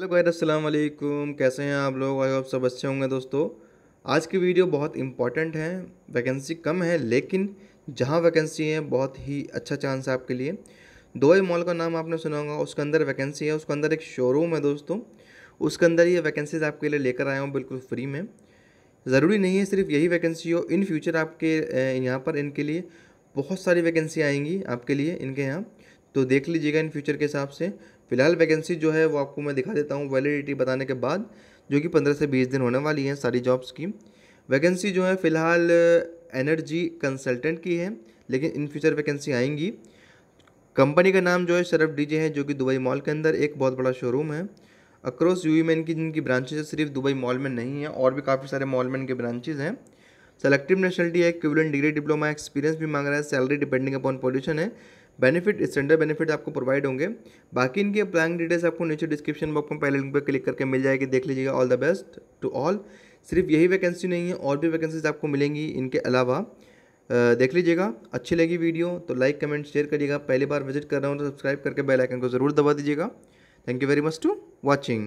hello guys अस्सलाम वालेकुम कैसे हैं आप लोग आई होप सब अच्छे होंगे दोस्तों आज की वीडियो बहुत इंपॉर्टेंट है वैकेंसी कम है लेकिन जहां वैकेंसी है बहुत ही अच्छा चांस है आपके लिए दो ही मॉल का नाम आपने सुना होगा उसके अंदर वैकेंसी है उसके अंदर एक शोरूम है दोस्तों उसके अंदर ये वैकेंसीज आपके लिए लेकर आया हूँ बिल्कुल फ्री में ज़रूरी नहीं है सिर्फ यही वैकेंसी हो इन फ्यूचर आपके यहाँ पर इनके लिए बहुत सारी वैकेंसी आएंगी आपके लिए इनके यहाँ तो देख लीजिएगा इन फ्यूचर के हिसाब से फिलहाल वैकेंसी जो है वो आपको मैं दिखा देता हूँ वैलिडिटी बताने के बाद जो कि पंद्रह से बीस दिन होने वाली है सारी जॉब्स की वैकेंसी जो है फ़िलहाल एनर्जी कंसल्टेंट की है लेकिन इन फ्यूचर वैकेंसी आएंगी कंपनी का नाम जो है शरफ डीजे है जो कि दुबई मॉल के अंदर एक बहुत बड़ा शोरूम है अक्रॉस यू में इनकी जिनकी ब्रांचेज सिर्फ दुबई मॉल में नहीं है और भी काफ़ी सारे मॉल में इनके ब्रांचेज हैं सेलेक्टिव नेशनलिटी है क्यूबलेंट डिग्री डिप्लोमा एक्सपीरियंस भी मांग रहा है सैलरी डिपेंडिंग अपॉन पोजिशन है बेनिफिट स्टैंडर्ड बेनिफिट आपको प्रोवाइड होंगे बाकी इनके प्लान डिटेल्स आपको नीचे डिस्क्रिप्शन बॉक्स में पहले लिंक पर क्लिक करके मिल जाएगी देख लीजिएगा all the best to all सिर्फ यही वैकेंसी नहीं है और भी वैकेंसीज आपको मिलेंगी इनके अलावा देख लीजिएगा अच्छी लगी वीडियो तो लाइक कमेंट शेयर करिएगा पहली बार विजिट कर रहा हूँ तो सब्सक्राइब करके बेल आइकन को ज़रूर दबा दीजिएगा thank you very much to watching